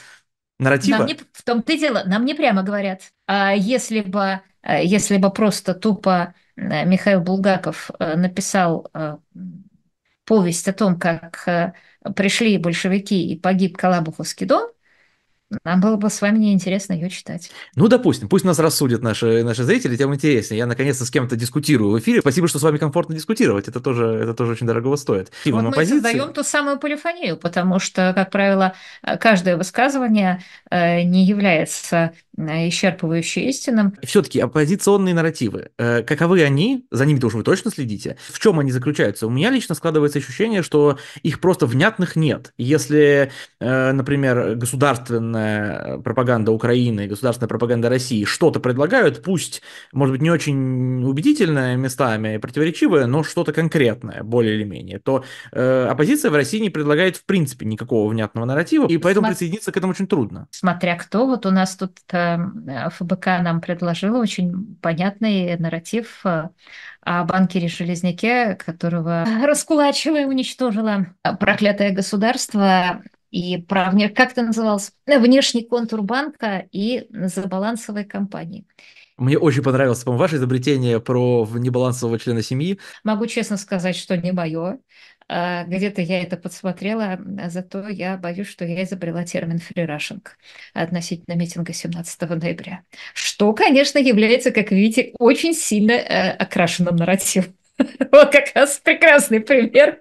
[SPEAKER 1] нарратива. Нам не,
[SPEAKER 2] в том-то и дело, нам не прямо говорят. А если бы Э, если бы просто тупо э, Михаил Булгаков э, написал повесть о том, как пришли большевики и погиб Калабуховский дом, нам было бы с вами неинтересно ее читать.
[SPEAKER 1] Ну, допустим, пусть нас рассудят наши, наши зрители, тем интереснее. Я наконец-то с кем-то дискутирую в эфире. Спасибо, что с вами комфортно дискутировать. Это тоже, это тоже очень дорого стоит. Ну, И вот мы оппозиции... создаем
[SPEAKER 2] ту самую полифонию, потому что, как правило, каждое высказывание э, не является э, исчерпывающей истинным.
[SPEAKER 1] Все-таки оппозиционные нарративы, э, каковы они? За ними тоже вы точно следите? В чем они заключаются? У меня лично складывается ощущение, что их просто внятных нет. Если, например, государственная государственная э, пропаганда Украины государственная пропаганда России что-то предлагают, пусть, может быть, не очень убедительное местами и противоречивое, но что-то конкретное, более или менее, то э, оппозиция в России не предлагает в принципе никакого внятного нарратива, и поэтому Смотр... присоединиться к этому очень трудно.
[SPEAKER 2] Смотря кто, вот у нас тут э, ФБК нам предложила очень понятный нарратив э, о банкере-железняке, которого э, раскулачила и уничтожила проклятое государство, и про как это называлось? Э, внешний контур банка и за балансовой компании.
[SPEAKER 1] Мне очень понравилось, по-моему, ваше изобретение про небалансового члена семьи.
[SPEAKER 2] Могу честно сказать, что не мое. А, где-то я это подсмотрела, а зато я боюсь, что я изобрела термин фрирашинг относительно митинга 17 ноября, что, конечно, является, как видите, очень сильно э, окрашенным нарративом. Вот как раз прекрасный пример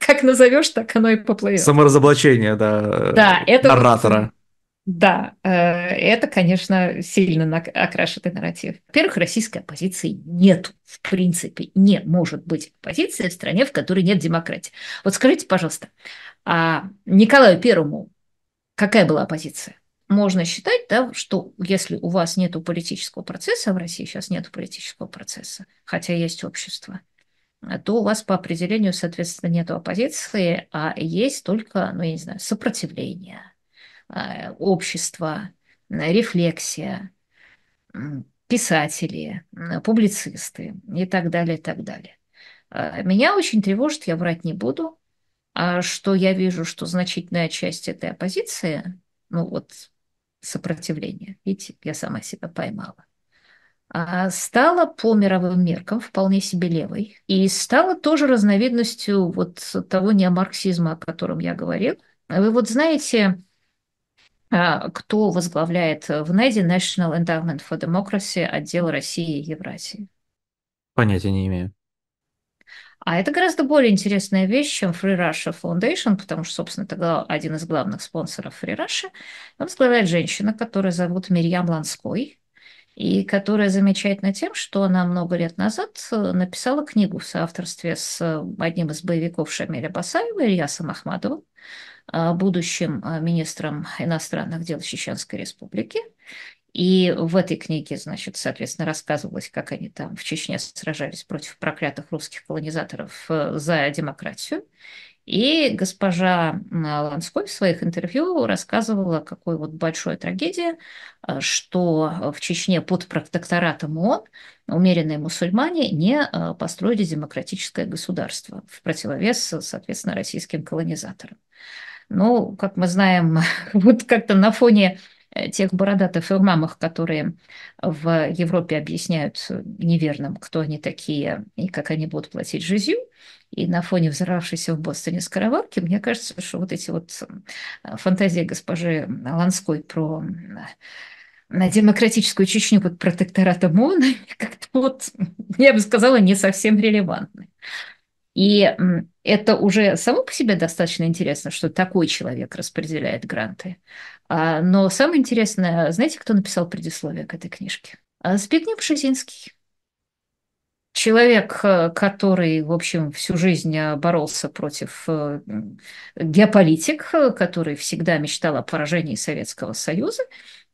[SPEAKER 2] как назовешь, так оно и поплывет.
[SPEAKER 1] Саморазоблачение, да, да это оратора.
[SPEAKER 2] Да, э, это, конечно, сильно окрашенный нарратив. Во-первых, российской оппозиции нет, в принципе, не может быть оппозиции в стране, в которой нет демократии. Вот скажите, пожалуйста, а Николаю Первому какая была оппозиция? Можно считать, да, что если у вас нет политического процесса, в России сейчас нет политического процесса, хотя есть общество – то у вас по определению, соответственно, нет оппозиции, а есть только, ну, я не знаю, сопротивление, а, общество, рефлексия, писатели, публицисты и так далее, и так далее. А, меня очень тревожит, я врать не буду, а что я вижу, что значительная часть этой оппозиции, ну вот сопротивление, видите, я сама себя поймала, а, стала по мировым меркам вполне себе левой и стала тоже разновидностью вот того неомарксизма, о котором я говорил. Вы вот знаете, а, кто возглавляет в НЭДе e National Endowment for Democracy отдел России и Евразии?
[SPEAKER 1] Понятия не имею.
[SPEAKER 2] А это гораздо более интересная вещь, чем Free Russia Foundation, потому что, собственно, тогда один из главных спонсоров Free Russia, он возглавляет женщина, которая зовут Мирьям Ланской, и которая замечательна тем, что она много лет назад э, написала книгу в соавторстве с э, одним из боевиков Шамиля Басаева, Ильясом Ахмадовым, э, будущим министром иностранных дел Чеченской Республики. И в этой книге, значит, соответственно, рассказывалось, как они там в Чечне сражались против проклятых русских колонизаторов за демократию. И госпожа Ланской в своих интервью рассказывала, какой вот большой трагедия, э, что в Чечне под протекторатом ООН умеренные мусульмане не э, построили демократическое государство в противовес, соответственно, российским колонизаторам. Ну, как мы знаем, вот как-то на фоне э, тех бородатых имамов, которые в Европе объясняют неверным, кто они такие и как они будут платить жизнью, и на фоне взорвавшейся в Бостоне скороварки, мне кажется, что вот эти вот э, фантазии госпожи Ланской про э, на демократическую Чечню под протекторатом ООН как-то вот, я бы сказала, не совсем релевантны. И это уже само по себе достаточно интересно, что такой человек распределяет гранты. А, но самое интересное, знаете, кто написал предисловие к этой книжке? А, Збигнев Бжезинский человек, э, который, в общем, всю жизнь э, боролся против э, геополитик, который всегда мечтал о поражении Советского Союза,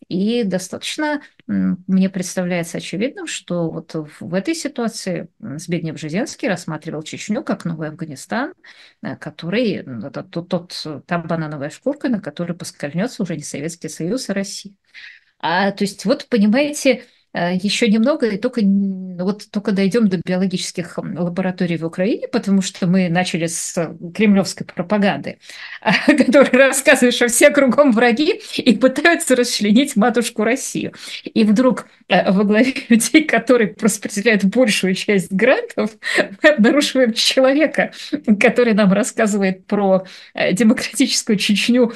[SPEAKER 2] и достаточно, мне представляется очевидным, что вот в этой ситуации Збигнев Бжезинский рассматривал Чечню как новый Афганистан, который, тот, тот, та банановая шкурка, на которой поскользнется уже не Советский Союз, а Россия. А, то есть вот, понимаете, Э, еще немного, и только, вот, только дойдем до биологических лабораторий в Украине, потому что мы начали с э, кремлевской пропаганды, которая рассказывает, что все кругом враги и пытаются расчленить матушку Россию. И вдруг э, во главе людей, которые распределяют большую часть грантов, мы обнаруживаем человека, который нам рассказывает про демократическую Чечню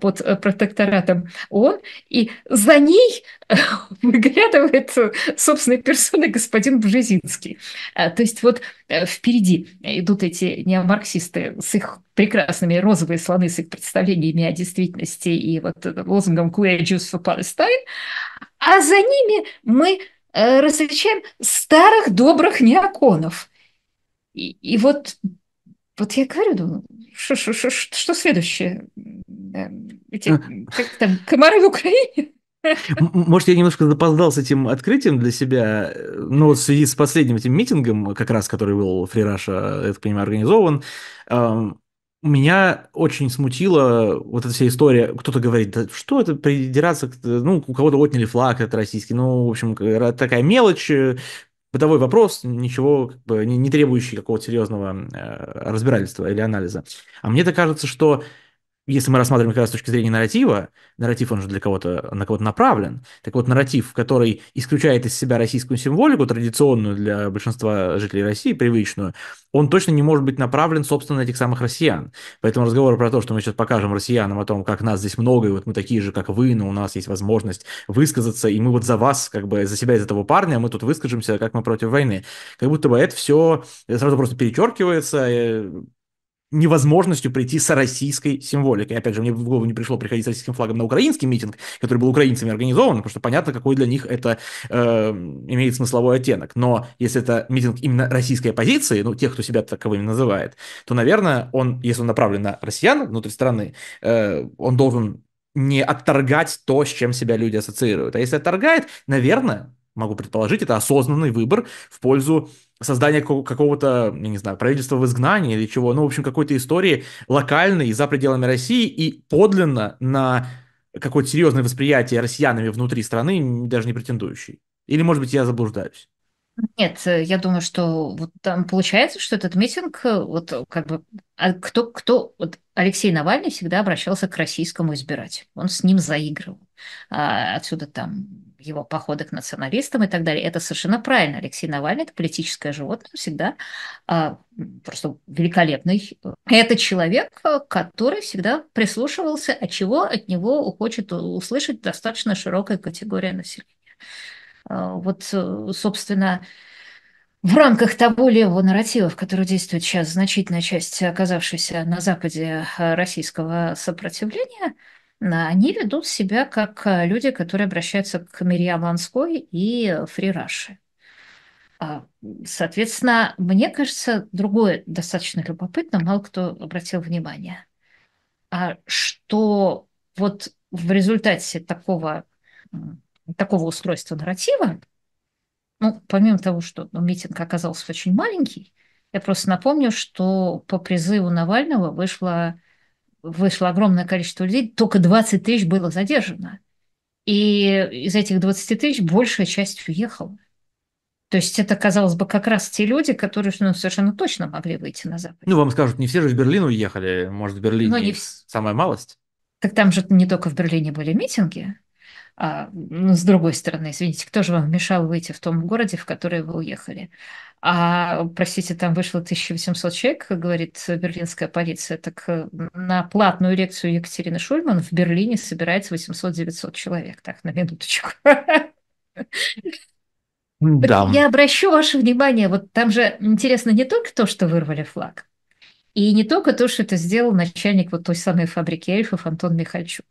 [SPEAKER 2] под протекторатом ООН, и за ней выглядывает э, собственной персоной господин Бжезинский. Э, то есть вот э, впереди идут эти неомарксисты с их прекрасными розовые слоны, с их представлениями о действительности и вот лозунгом «Queer Jews for Palestine», а за ними мы различаем старых добрых неоконов. И, и вот, вот я говорю, думаю, ну, что, что, что, что следующее? Эти, как там, комары в Украине?
[SPEAKER 1] Может, я немножко запоздал с этим открытием для себя, э, но в связи с последним этим митингом, э, как раз который был Free Russia, э, я так понимаю, организован, меня очень смутила вот эта вся история. Кто-то говорит, да что это придираться, ну, у кого-то отняли флаг, это российский. Ну, в общем, такая мелочь, бытовой вопрос, ничего как бы, не, требующий какого-то серьезного разбирательства или анализа. А мне-то кажется, что если мы рассматриваем как раз с точки зрения нарратива, нарратив, он же для кого-то, на кого-то направлен, так вот нарратив, который исключает из себя российскую символику, традиционную для большинства жителей России, привычную, он точно не может быть направлен, собственно, на этих самых россиян. Поэтому разговоры про то, что мы сейчас покажем россиянам о том, как нас здесь много, и вот мы такие же, как вы, но у нас есть возможность высказаться, и мы вот за вас, как бы за себя из этого парня, мы тут выскажемся, как мы против войны. Как будто бы это все сразу просто перечеркивается, э, невозможностью прийти с российской символикой. Опять же, мне в голову не пришло приходить с российским флагом на украинский митинг, который был украинцами организован, потому что понятно, какой для них это э, имеет смысловой оттенок. Но если это митинг именно российской оппозиции, ну, тех, кто себя таковыми называет, то, наверное, он, если он направлен на россиян внутри страны, э, он должен не отторгать то, с чем себя люди ассоциируют. А если отторгает, наверное, могу предположить, это осознанный выбор в пользу создание какого-то, я не знаю, правительства в изгнании или чего, ну, в общем, какой-то истории локальной за пределами России и подлинно на какое-то серьезное восприятие россиянами внутри страны, даже не претендующей Или, может быть, я заблуждаюсь?
[SPEAKER 2] Нет, э, я думаю, что вот там получается, что этот митинг, э, вот э, как бы, а кто, кто, вот Алексей Навальный всегда обращался к российскому избирателю, он с ним заигрывал. А отсюда там его походы к националистам и так далее. Это совершенно правильно. Алексей Навальный – это политическое животное, всегда а, просто великолепный. Э, это человек, который всегда прислушивался, от чего от него хочет услышать достаточно широкая категория населения. А, вот, э, собственно, в рамках того левого нарратива, в который действует сейчас значительная часть оказавшейся на Западе э, российского сопротивления – а, они ведут себя как э, люди, которые обращаются к Мирьям Ланской и э, Фри а, Соответственно, мне кажется, другое достаточно любопытно, мало кто обратил внимание, а что вот в результате такого, такого устройства нарратива, ну, помимо того, что ну, митинг оказался очень маленький, я просто напомню, что по призыву Навального вышло вышло огромное количество людей, только 20 тысяч было задержано. И из этих 20 тысяч большая часть уехала. То есть это, казалось бы, как раз те люди, которые ну, совершенно точно могли выйти на Запад.
[SPEAKER 1] Ну, вам скажут, не все же в Берлин уехали, может, в Берлине ну, не... самая малость?
[SPEAKER 2] Так там же не только в Берлине были митинги. А, ну, с другой стороны, извините, кто же вам мешал выйти в том городе, в который вы уехали? А, простите, там вышло 1800 человек, говорит берлинская полиция, так э, на платную лекцию Екатерины Шульман в Берлине собирается 800-900 человек. Так, на минуточку. Да. Я обращу ваше внимание, вот там же интересно не только то, что вырвали флаг, и не только то, что это сделал начальник вот той самой фабрики эльфов Антон Михальчук.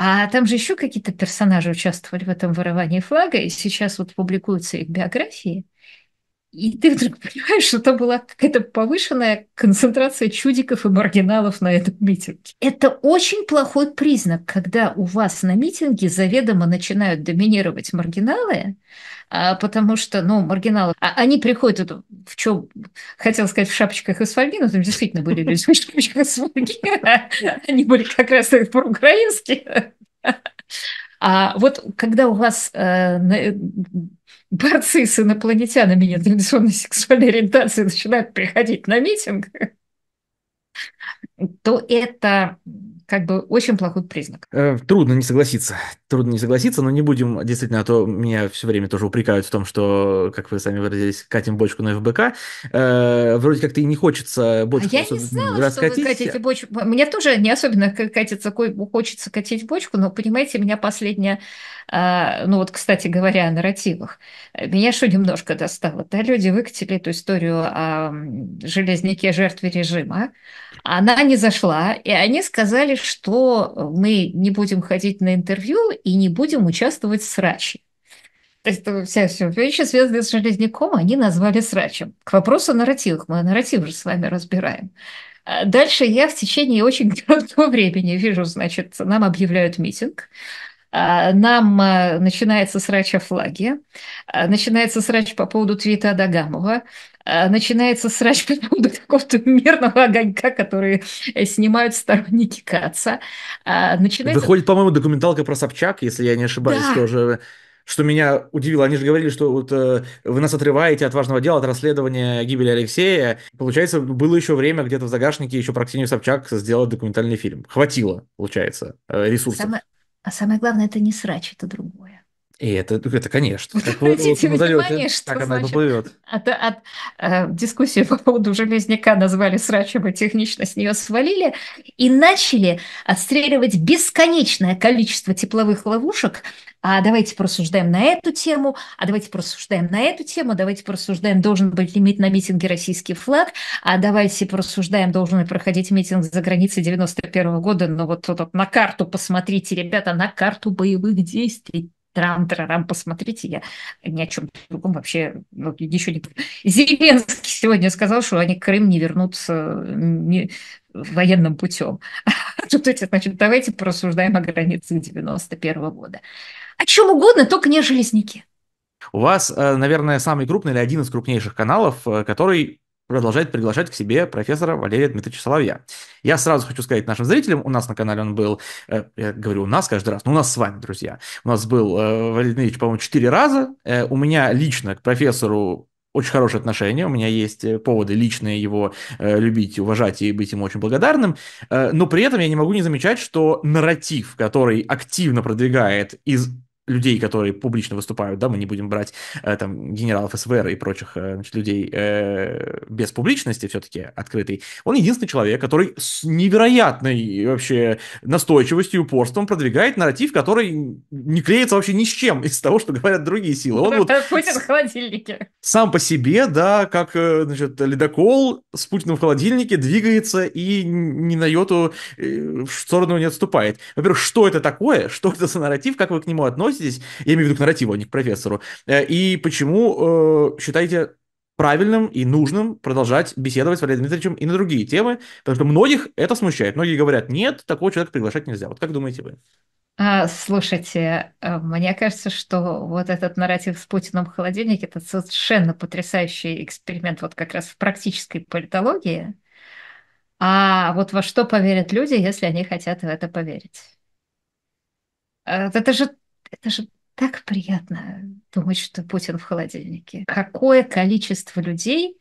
[SPEAKER 2] А там же еще какие-то персонажи участвовали в этом воровании флага, и сейчас вот публикуются их биографии. И ты вдруг понимаешь, что там была какая-то повышенная концентрация чудиков и маргиналов на этом митинге. Это очень плохой признак, когда у вас на митинге заведомо начинают доминировать маргиналы, а, потому что, ну, маргиналы, а они приходят в чем, хотел сказать, в шапочках из фольги, но там действительно были люди в шапочках из фольги, они были как раз проукраинские. А вот когда у вас э, борцы с инопланетянами нетрадиционной сексуальной ориентации начинают приходить на митинг, то это как бы очень плохой признак.
[SPEAKER 1] Э, трудно не согласиться. Трудно не согласиться, но не будем действительно, а то меня все время тоже упрекают в том, что, как вы сами выразились, катим бочку на ФБК. Э, вроде как-то и не хочется а бочку а я не знала, что вы катите
[SPEAKER 2] бочку. Мне тоже не особенно катится, хочется катить бочку, но, понимаете, меня последняя а, ну вот, кстати говоря, о нарративах. Меня что немножко достало, да, люди выкатили эту историю о железнике жертве режима, она не зашла, и они сказали, что мы не будем ходить на интервью и не будем участвовать в сраче. То есть э, вся, все вещи, связанные с Железняком, они назвали срачем. К вопросу о нарративах. Мы нарратив же с вами разбираем. А дальше я в течение очень короткого времени вижу, значит, нам объявляют митинг. А, нам а, начинается срач о флаге, а, начинается срач по поводу твита Адагамова, начинается срач по поводу какого-то мирного огонька, который э, снимают сторонники Каца. Начинается... Выходит,
[SPEAKER 1] по-моему, документалка про Собчак, если я не ошибаюсь, да. тоже что меня удивило. Они же говорили, что вот э, вы нас отрываете от важного дела, от расследования гибели Алексея. Получается, было еще время где-то в загашнике еще про Ксению Собчак сделать документальный фильм. Хватило, получается, э, ресурсов.
[SPEAKER 2] Самое, а самое главное, это не срач, это другое.
[SPEAKER 1] И это, ну, это конечно. Так Обратите вот, внимание, что так значит, поплывет.
[SPEAKER 2] От, от э, дискуссии по поводу железняка назвали срачем и технично с нее свалили, и начали отстреливать бесконечное количество тепловых ловушек. А давайте просуждаем на эту тему, а давайте просуждаем на эту тему, давайте просуждаем должен быть лимит на митинге российский флаг, а давайте просуждаем должен проходить митинг за границей 91 -го года, но ну, вот, вот, вот на карту посмотрите, ребята, на карту боевых действий Трам-трарам, посмотрите, я ни о чем другом вообще ну, ничего не... Зеленский сегодня сказал, что они Крым не вернутся не... военным путем. Тут эти, значит, давайте порассуждаем о границе 91 года. О чем угодно, только не железники.
[SPEAKER 1] У вас, э, наверное, самый крупный или один из крупнейших каналов, э, который продолжает приглашать к себе профессора Валерия Дмитриевича Соловья. Я сразу хочу сказать нашим зрителям, у нас на канале он был, э, я говорю у нас каждый раз, но у нас с вами, друзья. У нас был э, Валерий Дмитриевич, по-моему, четыре раза. Э, у меня лично к профессору очень хорошие отношения, у меня есть поводы личные его любить, уважать и быть ему очень благодарным, но при этом я не могу не замечать, что нарратив, который активно продвигает из людей, которые публично выступают, да, мы не будем брать э, там генералов СВР и прочих э, значит, людей э, без публичности все-таки открытый. он единственный человек, который с невероятной вообще настойчивостью и упорством продвигает нарратив, который не клеится вообще ни с чем из того, что говорят другие силы. Он ну, вот
[SPEAKER 2] Путин в холодильнике.
[SPEAKER 1] Сам по себе, да, как э, значит, ледокол с Путиным в холодильнике двигается и ни на йоту э, в сторону не отступает. Во-первых, что это такое? Что это за нарратив? Как вы к нему относитесь? относитесь, я имею в виду к нарративу, а не к профессору, э, и почему э, считаете правильным и нужным продолжать беседовать с Валерием Дмитриевичем и на другие темы, потому что многих это смущает. Многие говорят, нет, такого человека приглашать нельзя. Вот как думаете вы?
[SPEAKER 2] А, слушайте, э, мне кажется, что вот этот нарратив с Путиным в холодильнике – это совершенно потрясающий эксперимент вот как раз в практической политологии. А вот во что поверят люди, если они хотят в это поверить? Э, это же это же так приятно думать, что Путин в холодильнике. Какое количество людей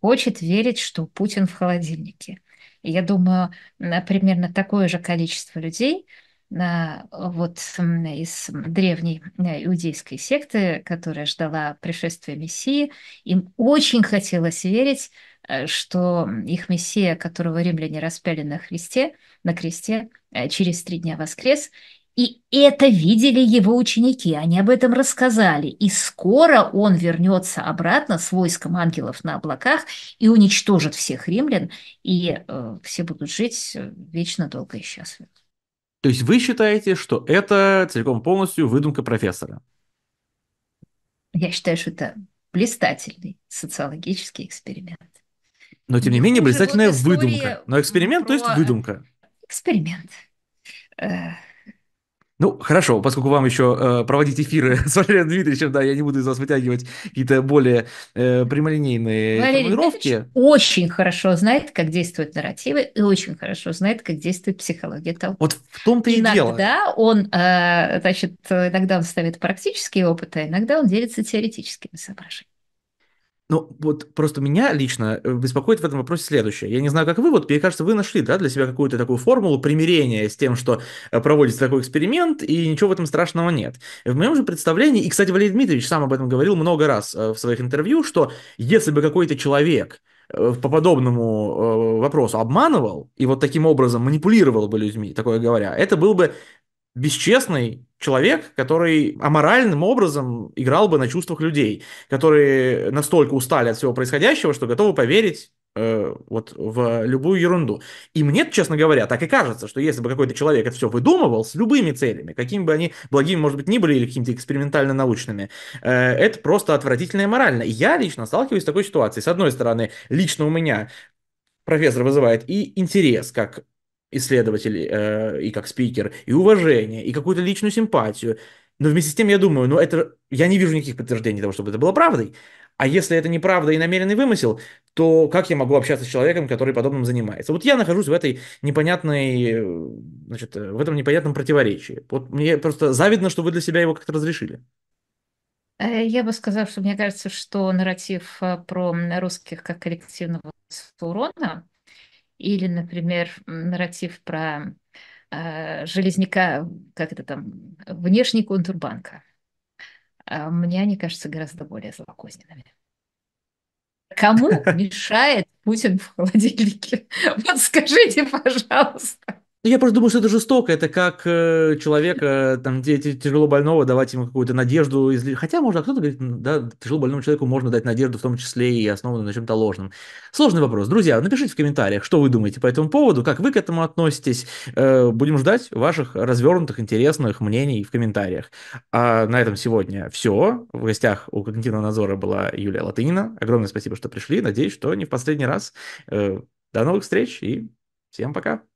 [SPEAKER 2] хочет верить, что Путин в холодильнике? я думаю, примерно такое же количество людей э, вот из древней э, иудейской секты, которая ждала пришествия Мессии, им очень хотелось верить, э, что их Мессия, которого римляне распяли на Христе, на кресте, через три дня воскрес, и это видели его ученики, они об этом рассказали. И скоро он вернется обратно с войском ангелов на облаках и уничтожит всех римлян, и э, все будут жить э, вечно, долго и счастливо.
[SPEAKER 1] То есть вы считаете, что это целиком полностью выдумка профессора?
[SPEAKER 2] Я считаю, что это блистательный социологический эксперимент.
[SPEAKER 1] Но тем не, ну, менее, блистательная выдумка. Но эксперимент, про... то есть выдумка.
[SPEAKER 2] Эксперимент э,
[SPEAKER 1] ну, хорошо, поскольку вам еще э, проводить эфиры с Валерием Дмитриевичем, да, я не буду из вас вытягивать какие-то более э, прямолинейные Валерий формулировки.
[SPEAKER 2] очень хорошо знает, как действуют нарративы, и очень хорошо знает, как действует психология того.
[SPEAKER 1] Вот в том-то и иногда дело. Иногда
[SPEAKER 2] он, э, значит, иногда он ставит практические опыты, а иногда он делится теоретическими соображениями.
[SPEAKER 1] Ну, вот просто меня лично э, беспокоит в этом вопросе следующее. Я не знаю, как вы, вот, мне кажется, вы нашли, да, для себя какую-то такую формулу примирения с тем, что э, проводится такой эксперимент, и ничего в этом страшного нет. В моем же представлении, и, кстати, Валерий Дмитриевич сам об этом говорил много раз э, в своих интервью, что если бы какой-то человек по подобному вопросу обманывал и вот таким образом манипулировал бы людьми, такое говоря, это был бы бесчестный человек, который аморальным образом играл бы на чувствах людей, которые настолько устали от всего происходящего, что готовы поверить э, вот в любую ерунду. И мне, честно говоря, так и кажется, что если бы какой-то человек это все выдумывал с любыми целями, какими бы они благими, может быть, ни были, или какими-то экспериментально-научными, э, это просто отвратительно и морально. И я лично сталкиваюсь с такой ситуацией. С одной стороны, лично у меня профессор вызывает и интерес как исследователь э, и как спикер, и уважение, и какую-то личную симпатию. Но вместе с тем я думаю, ну это... Я не вижу никаких подтверждений того, чтобы это было правдой. А если это неправда и намеренный вымысел, то как я могу общаться с человеком, который подобным занимается? Вот я нахожусь в этой непонятной, значит, в этом непонятном противоречии. Вот мне просто завидно, что вы для себя его как-то разрешили.
[SPEAKER 2] Э, я бы сказала, что мне кажется, что нарратив э, про русских как коллективного урона, или, например, нарратив про э, железняка, как это там, внешний контур банка. А мне они кажутся гораздо более злокозненными. Кому мешает Путин в холодильнике? Вот скажите, пожалуйста.
[SPEAKER 1] Ну, я просто думаю, что это жестоко. Это как э, человека, э, там, где тяжело больного, давать ему какую-то надежду. Из... Хотя можно, а кто-то говорит, да, тяжело больному человеку можно дать надежду, в том числе и основанную на чем-то ложном. Сложный вопрос. Друзья, напишите в комментариях, что вы думаете по этому поводу, как вы к этому относитесь. Э, будем ждать ваших развернутых, интересных мнений в комментариях. А на этом сегодня все. В гостях у Константина Назора была Юлия Латынина. Огромное спасибо, что пришли. Надеюсь, что не в последний раз. Э, до новых встреч и всем пока.